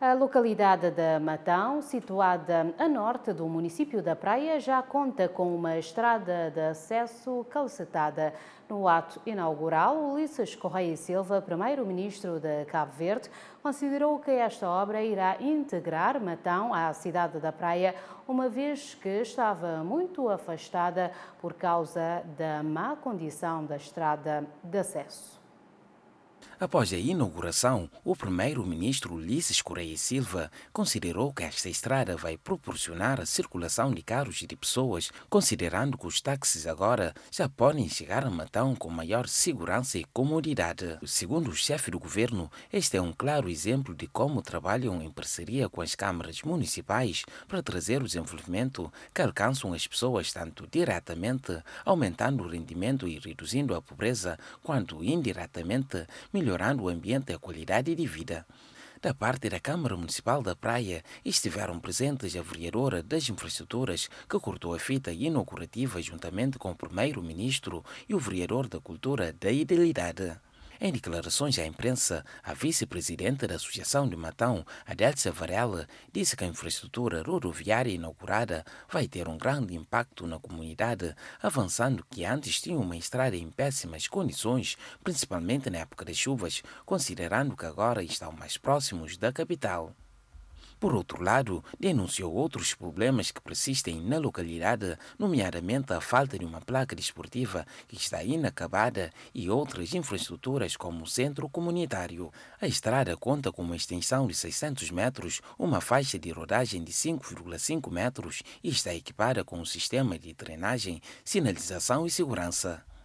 A localidade de Matão, situada a norte do município da Praia, já conta com uma estrada de acesso calcetada. No ato inaugural, Ulisses Correia Silva, primeiro-ministro de Cabo Verde, considerou que esta obra irá integrar Matão à cidade da Praia, uma vez que estava muito afastada por causa da má condição da estrada de acesso. Após a inauguração, o primeiro-ministro Ulisses Correia Silva considerou que esta estrada vai proporcionar a circulação de carros e de pessoas, considerando que os táxis agora já podem chegar a Matão com maior segurança e comodidade. Segundo o chefe do governo, este é um claro exemplo de como trabalham em parceria com as câmaras municipais para trazer o desenvolvimento que alcançam as pessoas tanto diretamente, aumentando o rendimento e reduzindo a pobreza, quanto indiretamente, melhorando o ambiente e a qualidade de vida. Da parte da Câmara Municipal da Praia, estiveram presentes a vereadora das Infraestruturas, que cortou a fita inaugurativa juntamente com o Primeiro-Ministro e o vereador da Cultura da Idealidade. Em declarações à imprensa, a vice-presidente da Associação de Matão, Adelcia Varela, disse que a infraestrutura rodoviária inaugurada vai ter um grande impacto na comunidade, avançando que antes tinha uma estrada em péssimas condições, principalmente na época das chuvas, considerando que agora estão mais próximos da capital. Por outro lado, denunciou outros problemas que persistem na localidade, nomeadamente a falta de uma placa desportiva que está inacabada e outras infraestruturas como o centro comunitário. A estrada conta com uma extensão de 600 metros, uma faixa de rodagem de 5,5 metros e está equipada com um sistema de drenagem, sinalização e segurança.